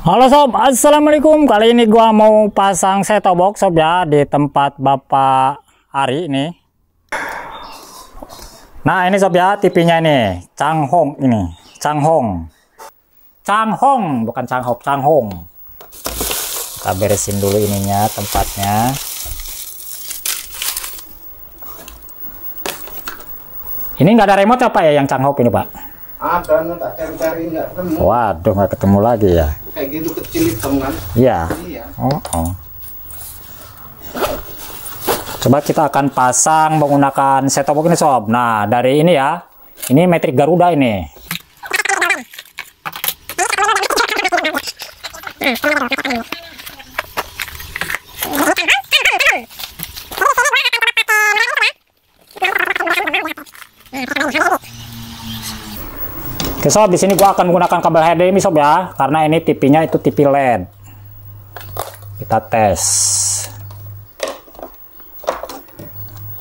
Halo sob, assalamualaikum. Kali ini gua mau pasang seto box sob ya di tempat Bapak Ari ini. Nah ini sob ya TV-nya ini, Changhong ini, Changhong, Hong bukan Chang Changhong. Kita beresin dulu ininya tempatnya. Ini nggak ada remote apa ya yang Changhop ini pak? Ada, tak cari-cari nggak ketemu. Waduh, nggak ketemu lagi ya. Kayak gitu kecil itu kan? Iya. Iya. Oh, oh. Coba kita akan pasang menggunakan setup ini sob. Nah, dari ini ya. Ini metrik Garuda ini. Hmm. sob, di sini gua akan menggunakan kabel HDMI sob ya, karena ini tipinya itu TV LED. Kita tes.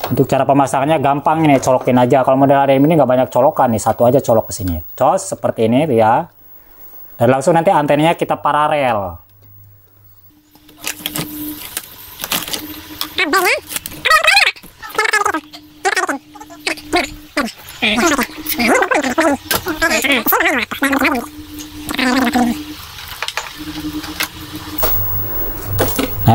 Untuk cara pemasangannya gampang ini, colokin aja. Kalau model HDMI ini nggak banyak colokan nih, satu aja colok ke sini. Cos seperti ini ya. Dan langsung nanti antenanya kita paralel. Nah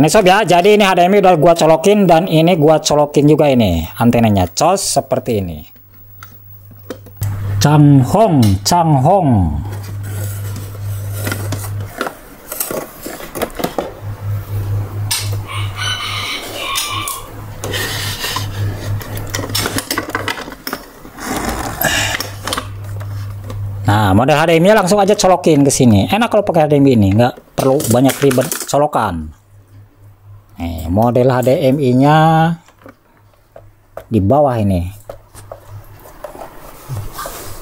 ini sob ya, jadi ini HDMI udah gua colokin dan ini gua colokin juga ini antenanya cos seperti ini. Chang Hong, Chang Hong. Nah, mode HDMI ya, langsung aja colokin ke sini. Enak kalau pakai HDMI ini, nggak perlu banyak ribet colokan. Nih, model HDMI-nya di bawah ini.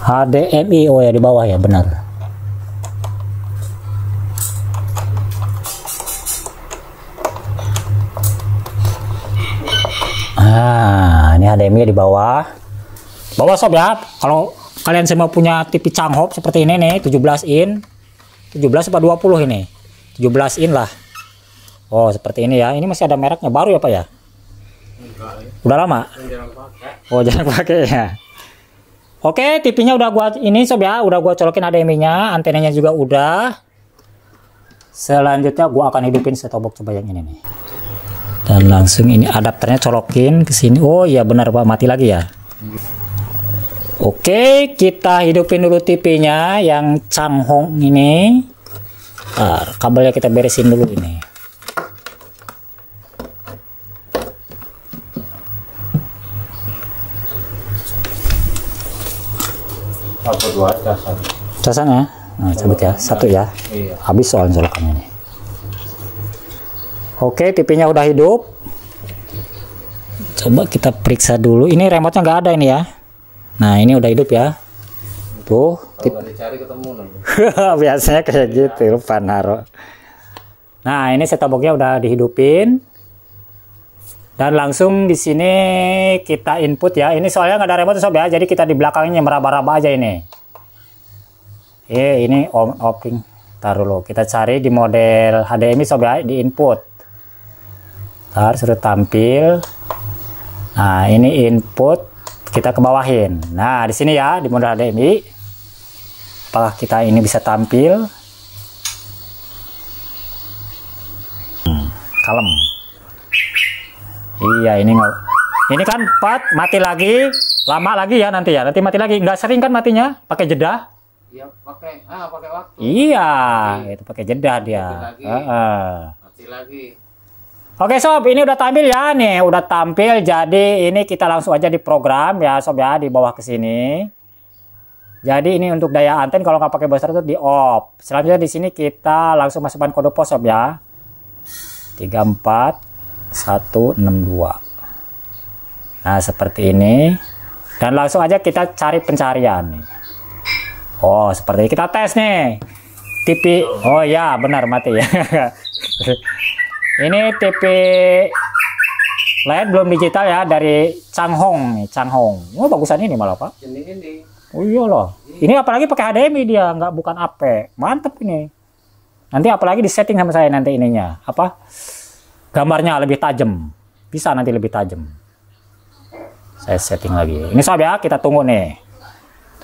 HDMI, oh ya di bawah ya, benar. Ah, ini HDMI di bawah. Bawah sob ya. Kalau kalian semua punya TV Changhop seperti ini nih 17 in 17 atau 20 ini 17 in lah Oh seperti ini ya ini masih ada mereknya baru ya Pak ya udah lama Oh jangan pakai ya Oke, TV-nya udah gua ini sob ya, udah gua colokin HDMI-nya, antenanya juga udah. Selanjutnya gua akan hidupin set box coba yang ini nih. Dan langsung ini adapternya colokin ke sini. Oh iya benar Pak, mati lagi ya. Oke, kita hidupin dulu TV-nya yang Changhong ini. Bentar, ah, kabelnya kita beresin dulu ini. Apa dua casan? Casan ya? Nah, cabut ya. Satu ya. Iya. Habis soalnya solokannya ini. Oke, TV-nya udah hidup. Coba kita periksa dulu. Ini remote-nya nggak ada ini ya nah ini udah hidup ya tuh biasanya kayak iya. gitu lupa naro. nah ini setoboknya udah dihidupin dan langsung di sini kita input ya ini soalnya nggak ada remote sob ya jadi kita di belakangnya meraba-raba aja ini eh ini on opening taruh lo kita cari di model HDMI sob ya di input tar sudah tampil nah ini input kita ke bawahin. Nah, di sini ya di modal HDMI apakah kita ini bisa tampil? Hmm, kalem. Iya, ini Ini kan 4 mati lagi, lama lagi ya nanti ya. Nanti mati lagi. Enggak sering kan matinya? Pakai jeda? Iya, pakai ah pakai waktu. Iya, itu pakai jeda dia. Mati lagi. Uh -uh. Mati lagi. Oke sob, ini udah tampil ya nih, udah tampil. Jadi ini kita langsung aja di program ya sob ya di bawah ke sini. Jadi ini untuk daya anten kalau nggak pakai booster itu di off. Selanjutnya di sini kita langsung masukkan kode pos sob ya. 34162. Nah, seperti ini. Dan langsung aja kita cari pencarian nih. Oh, seperti ini. kita tes nih. TV. Oh ya, benar mati ya. Ini TV LED belum digital ya dari Changhong nih, Changhong. Oh bagusan ini malah pak. Ini ini. Oh iya loh. Ini apalagi pakai HDMI dia, nggak bukan AP. Mantep ini. Nanti apalagi di setting sama saya nanti ininya apa? Gambarnya lebih tajam. Bisa nanti lebih tajam. Saya setting lagi. Ini sob ya, kita tunggu nih.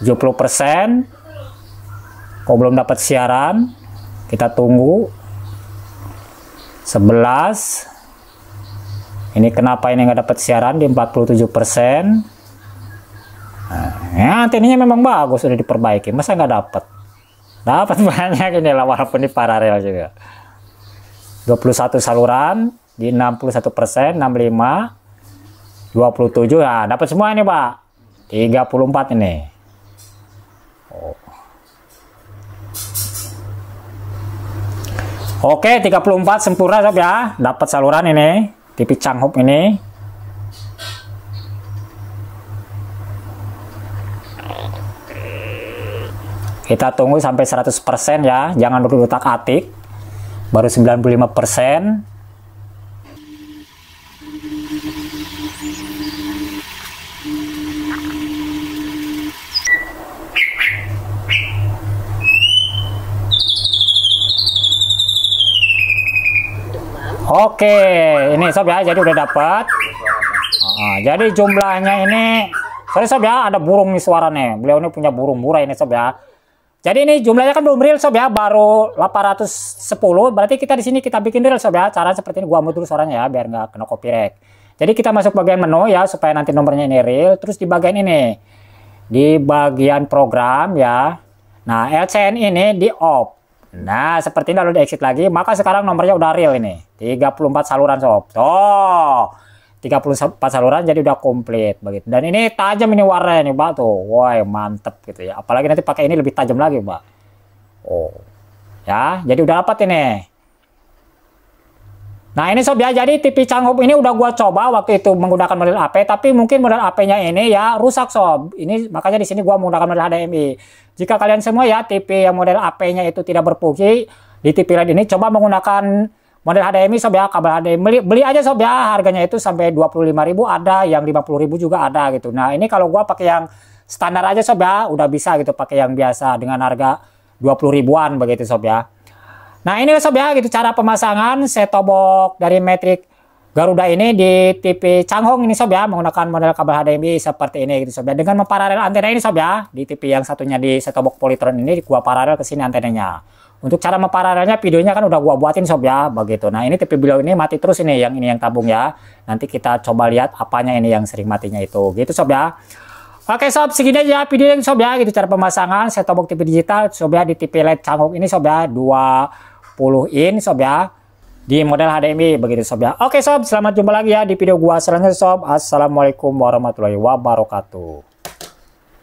70 persen. Kok belum dapat siaran? Kita tunggu 11 ini kenapa ini nggak dapat siaran di 47 persen nah, ya antenanya memang bagus sudah diperbaiki masa nggak dapat dapat banyak ini lah walaupun di paralel juga 21 saluran di 61 persen 65 27 ya dapat semua ini pak 34 ini oh. Oke, 34 sempurna sob ya. Dapat saluran ini, tipi canghub ini. Kita tunggu sampai 100% ya, jangan dulu letak atik Baru 95%. Oke, ini sob ya, jadi udah dapat. Nah, jadi jumlahnya ini, sorry sob ya, ada burung nih suara nih. Beliau ini punya burung murah ini sob ya. Jadi ini jumlahnya kan belum real sob ya, baru 810. Berarti kita di sini kita bikin real sob ya. Cara seperti ini gua ambil dulu suaranya ya, biar nggak kena copyright. Jadi kita masuk bagian menu ya, supaya nanti nomornya ini real. Terus di bagian ini, di bagian program ya. Nah, LCN ini di off. Nah, seperti ini lalu di exit lagi, maka sekarang nomornya udah real ini. 34 saluran sob. Tuh. 34 saluran jadi udah komplit begitu. Dan ini tajam ini warnanya nih, Pak tuh. Woi, mantep gitu ya. Apalagi nanti pakai ini lebih tajam lagi, Pak. Oh. Ya, jadi udah dapat ini. Nah ini sob ya, jadi TV Canggup ini udah gua coba waktu itu menggunakan model AP, tapi mungkin model AP-nya ini ya rusak sob. Ini makanya di sini gua menggunakan model HDMI. Jika kalian semua ya TV yang model AP-nya itu tidak berfungsi di TV lain ini, coba menggunakan model HDMI sob ya, kabel HDMI beli, beli aja sob ya, harganya itu sampai 25.000 ada, yang 50.000 juga ada gitu. Nah ini kalau gua pakai yang standar aja sob ya, udah bisa gitu pakai yang biasa dengan harga 20 ribuan begitu sob ya. Nah ini sob ya gitu cara pemasangan setobok dari metrik Garuda ini di TV Changhong ini sob ya menggunakan model kabel HDMI seperti ini gitu sob ya dengan memparalel antena ini sob ya di TV yang satunya di setobok politron ini gua paralel ke sini antenanya. Untuk cara memparalelnya videonya kan udah gua buatin sob ya begitu. Nah ini TV beliau ini mati terus ini yang ini yang tabung ya. Nanti kita coba lihat apanya ini yang sering matinya itu gitu sob ya. Oke sob segini aja video yang sob ya gitu cara pemasangan setobok TV digital sob ya di TV LED Changhong ini sob ya dua in sob ya di model HDMI begitu sob ya oke sob selamat jumpa lagi ya di video gua selanjutnya sob assalamualaikum warahmatullahi wabarakatuh